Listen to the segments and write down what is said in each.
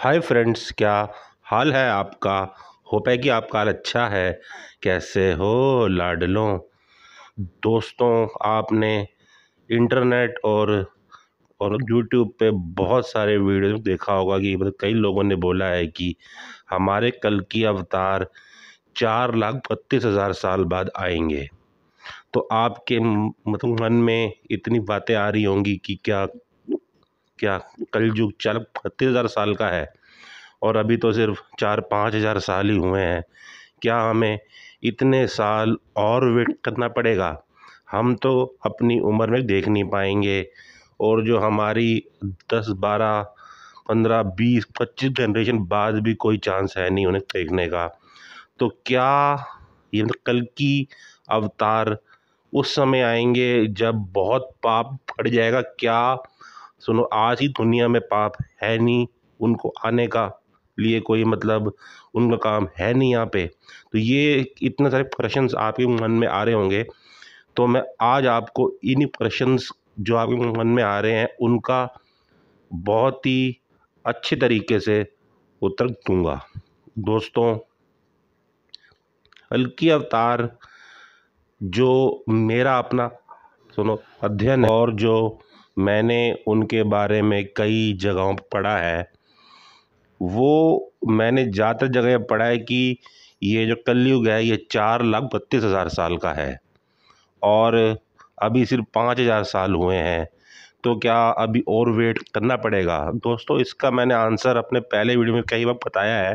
hi friends क्या हाल है आपका होप है कि आपका हाल अच्छा है कैसे हो लाडलों दोस्तों आपने इंटरनेट और और यूट्यूब पे बहुत सारे वीडियो देखा होगा कि मतलब कई लोगों ने बोला है कि हमारे कल की अवतार चार लाख बत्तीस हज़ार साल बाद आएंगे तो आपके मतलब मन में इतनी बातें आ रही होंगी कि क्या क्या कल युग चल बत्तीस हज़ार साल का है और अभी तो सिर्फ चार पाँच हज़ार साल ही हुए हैं क्या हमें इतने साल और वेट करना पड़ेगा हम तो अपनी उम्र में देख नहीं पाएंगे और जो हमारी दस बारह पंद्रह बीस पच्चीस जनरेशन बाद भी कोई चांस है नहीं उन्हें देखने का तो क्या ये मतलब कल की अवतार उस समय आएंगे जब बहुत पाप फट जाएगा क्या सुनो आज ही दुनिया में पाप है नहीं उनको आने का लिए कोई मतलब उनका काम है नहीं यहाँ पे तो ये इतने सारे प्रश्न आपके मन में आ रहे होंगे तो मैं आज आपको इन्हीं प्रश्न जो आपके मन में आ रहे हैं उनका बहुत ही अच्छे तरीके से उत्तर दूंगा दोस्तों हल्की अवतार जो मेरा अपना सुनो अध्ययन और जो मैंने उनके बारे में कई जगहों पर पढ़ा है वो मैंने ज़्यादातर जगह पढ़ा है कि ये जो कलयुग है ये चार लाख बत्तीस हज़ार साल का है और अभी सिर्फ पाँच हज़ार साल हुए हैं तो क्या अभी और वेट करना पड़ेगा दोस्तों इसका मैंने आंसर अपने पहले वीडियो में कई बार बताया है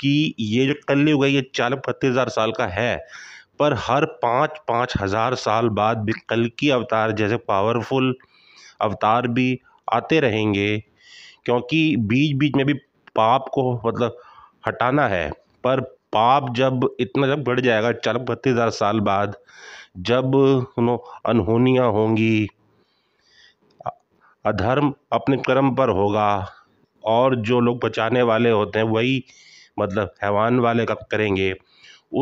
कि ये जो कलयुग है ये चार लाख बत्तीस हज़ार साल का है पर हर पाँच पाँच हज़ार साल बाद भी कल की अवतार जैसे पावरफुल अवतार भी आते रहेंगे क्योंकि बीच बीच में भी पाप को मतलब हटाना है पर पाप जब इतना जब बढ़ जाएगा चार बत्तीस हज़ार साल बाद जब उन अनहोनियाँ होंगी अधर्म अपने कर्म पर होगा और जो लोग बचाने वाले होते हैं वही मतलब हैवान वाले का करेंगे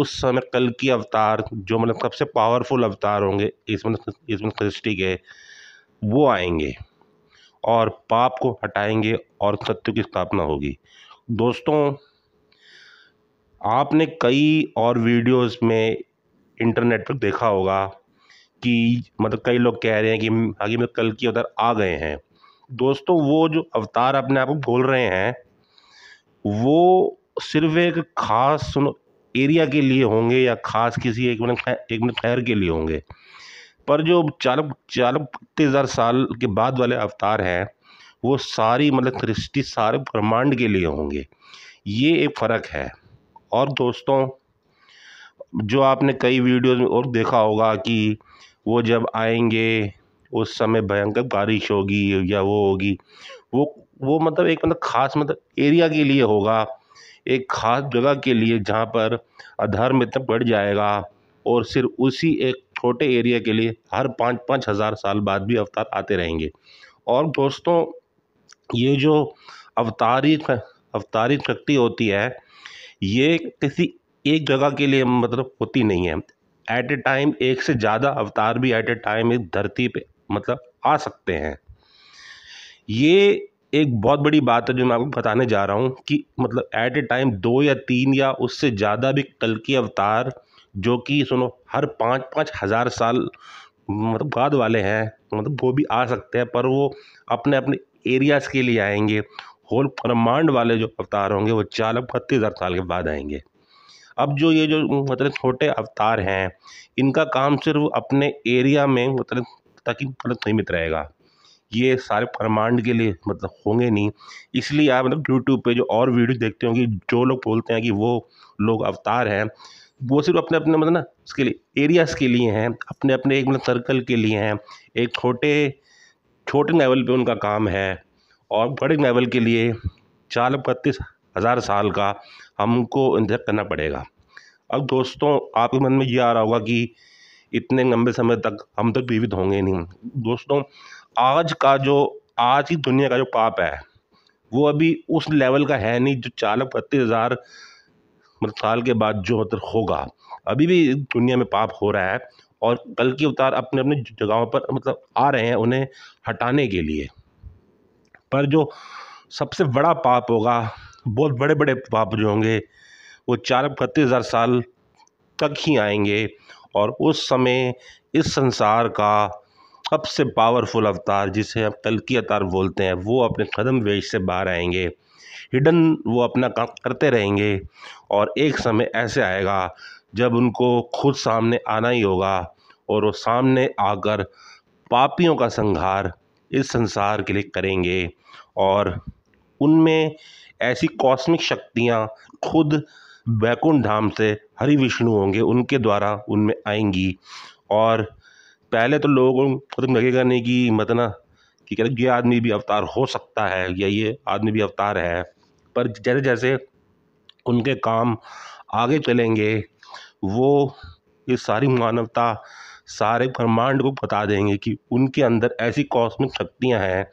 उस समय कल की अवतार जो मतलब सबसे पावरफुल अवतार होंगे इसमें इसमें सृष्टि के वो आएंगे और पाप को हटाएंगे और सत्य की स्थापना होगी दोस्तों आपने कई और वीडियोस में इंटरनेट पर देखा होगा कि मतलब कई लोग कह रहे हैं कि आगे में मतलब कल की उधर आ गए हैं दोस्तों वो जो अवतार अपने आप को बोल रहे हैं वो सिर्फ एक खास सुनो एरिया के लिए होंगे या खास किसी एक मिनट मतलब एक मिनट मतलब शहर के लिए होंगे पर जो चालक चालक हज़ार साल के बाद वाले अवतार हैं वो सारी मतलब सृष्टि सारे ब्रह्मांड के लिए होंगे ये एक फ़र्क है और दोस्तों जो आपने कई वीडियोस में और देखा होगा कि वो जब आएंगे उस समय भयंकर बारिश होगी या वो होगी वो वो मतलब एक मतलब ख़ास मतलब एरिया के लिए होगा एक ख़ास जगह के लिए जहाँ पर अधर्म इतना बढ़ जाएगा और सिर्फ उसी एक छोटे एरिया के लिए हर पाँच पाँच हज़ार साल बाद भी अवतार आते रहेंगे और दोस्तों ये जो अवतारी अवतारी शक्ति होती है ये किसी एक जगह के लिए मतलब होती नहीं है ऐट ए टाइम एक से ज़्यादा अवतार भी ऐट ए टाइम एक धरती पे मतलब आ सकते हैं ये एक बहुत बड़ी बात है जो मैं आपको बताने जा रहा हूँ कि मतलब ऐट ए टाइम दो या तीन या उससे ज़्यादा भी कल की अवतार जो कि सुनो हर पाँच पाँच हज़ार साल मतलब बाद वाले हैं मतलब वो भी आ सकते हैं पर वो अपने अपने एरियाज़ के लिए आएंगे होल ब्रह्मांड वाले जो अवतार होंगे वो चार बत्तीस हज़ार साल के बाद आएंगे अब जो ये जो मतलब छोटे अवतार हैं इनका काम सिर्फ अपने एरिया में मतलब तक ही मतलब सीमित रहेगा ये सारे ब्रह्मांड के लिए मतलब होंगे नहीं इसलिए आप मतलब यूट्यूब पे जो और वीडियो देखते होंगे जो लोग बोलते हैं कि वो लोग अवतार हैं वो सिर्फ अपने अपने मतलब ना उसके लिए एरियाज़ के लिए हैं अपने अपने एक मतलब सर्कल के लिए हैं एक छोटे छोटे लेवल पे उनका काम है और बड़े लेवल के लिए चार बत्तीस हज़ार साल का हमको इंतजार करना पड़ेगा अब दोस्तों आपके मन में ये आ रहा होगा कि इतने लंबे समय तक हम तो जीवित होंगे नहीं दोस्तों आज का जो आज की दुनिया का जो पाप है वो अभी उस लेवल का है नहीं जो चार बत्तीस हज़ार मतलब साल के बाद जो मतलब होगा अभी भी दुनिया में पाप हो रहा है और कल के अवतार अपने अपने जगहों पर मतलब आ रहे हैं उन्हें हटाने के लिए पर जो सबसे बड़ा पाप होगा बहुत बड़े बड़े पाप जो होंगे वो चार बत्तीस हज़ार साल तक ही आएंगे और उस समय इस संसार का सबसे पावरफुल अवतार जिसे हम तलकी अवतार बोलते हैं वो अपने कदम वेश से बाहर आएंगे हिडन वो अपना काम करते रहेंगे और एक समय ऐसे आएगा जब उनको खुद सामने आना ही होगा और वो सामने आकर पापियों का संहार इस संसार के लिए करेंगे और उनमें ऐसी कॉस्मिक शक्तियाँ खुद वैकुंठ धाम से हरि विष्णु होंगे उनके द्वारा उनमें आएंगी और पहले तो लोगों को तो लगेगा नहीं कि मत ना कि कह ये आदमी भी अवतार हो सकता है या ये आदमी भी अवतार है पर जैसे जैसे उनके काम आगे चलेंगे वो ये सारी मानवता सारे ब्रह्मांड को बता देंगे कि उनके अंदर ऐसी कॉस्मिक शक्तियां हैं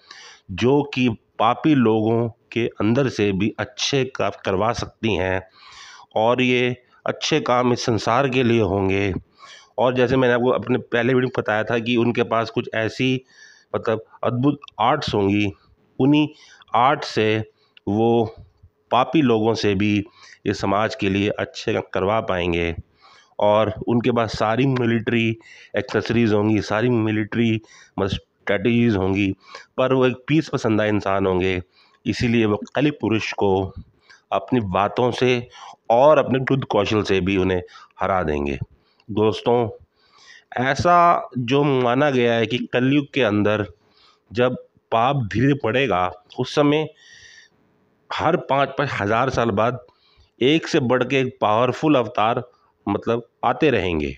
जो कि पापी लोगों के अंदर से भी अच्छे काम करवा सकती हैं और ये अच्छे काम इस संसार के लिए होंगे और जैसे मैंने आपको अपने पहले वीडियो में बताया था कि उनके पास कुछ ऐसी मतलब अद्भुत आर्ट्स होंगी उन्हीं आर्ट से वो पापी लोगों से भी ये समाज के लिए अच्छे करवा पाएंगे और उनके पास सारी मिलिट्री एक्सेसरीज़ होंगी सारी मिलिट्री मतलब स्ट्रेटजीज़ होंगी पर वो एक पीस पसंदा इंसान होंगे इसीलिए वो कली पुरुष को अपनी बातों से और अपने युद्ध कौशल से भी उन्हें हरा देंगे दोस्तों ऐसा जो माना गया है कि कलयुग के अंदर जब पाप धीरे पड़ेगा उस समय हर पाँच पाँच हज़ार साल बाद एक से बढ़ के एक पावरफुल अवतार मतलब आते रहेंगे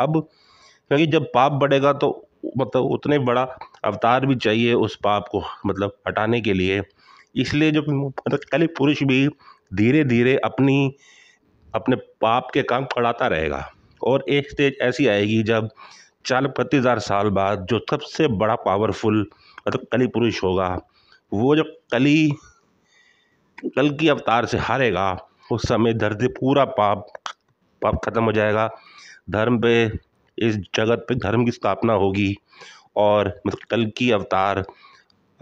अब क्योंकि जब पाप बढ़ेगा तो मतलब उतने बड़ा अवतार भी चाहिए उस पाप को मतलब हटाने के लिए इसलिए जो मतलब कल पुरुष भी धीरे धीरे अपनी अपने पाप के काम पढ़ाता रहेगा और एक स्टेज ऐसी आएगी जब चाल पत्तीस हज़ार साल बाद जो सबसे बड़ा पावरफुल मतलब कली पुरुष होगा वो जो कली कल की अवतार से हारेगा उस समय धरती पूरा पाप पाप ख़त्म हो जाएगा धर्म पे इस जगत पे धर्म की स्थापना होगी और मतलब कल की अवतार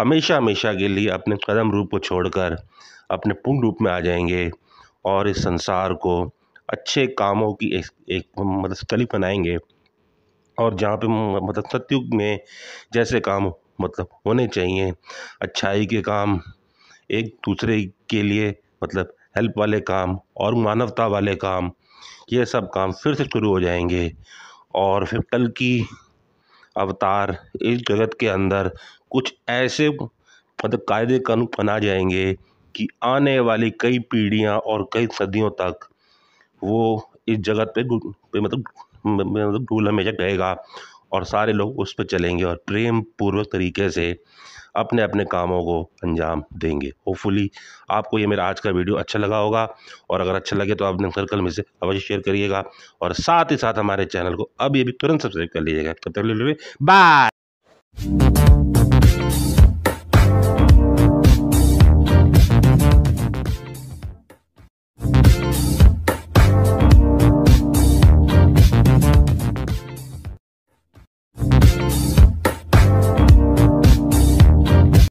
हमेशा हमेशा के लिए अपने कदम रूप को छोड़कर अपने पूर्ण रूप में आ जाएंगे और इस संसार को अच्छे कामों की एक, एक मतलब स्थली बनाएंगे और जहाँ पे मतलब सतयुग में जैसे काम मतलब होने चाहिए अच्छाई के काम एक दूसरे के लिए मतलब हेल्प वाले काम और मानवता वाले काम ये सब काम फिर से शुरू हो जाएंगे और फिर कल की अवतार इस जगत के अंदर कुछ ऐसे मतलब कायदे कानून बना जाएंगे कि आने वाली कई पीढ़ियां और कई सदियों तक वो इस जगत पे, पे मतलब मतलब डूल हमेशा गएगा और सारे लोग उस पर चलेंगे और प्रेम पूर्वक तरीके से अपने अपने कामों को अंजाम देंगे होपफुली आपको ये मेरा आज का वीडियो अच्छा लगा होगा और अगर अच्छा लगे तो आप अपने सर्कल में से अवश्य शेयर करिएगा और साथ ही साथ हमारे चैनल को अभी अभी तुरंत सब्सक्राइब कर लीजिएगा तब तक बाय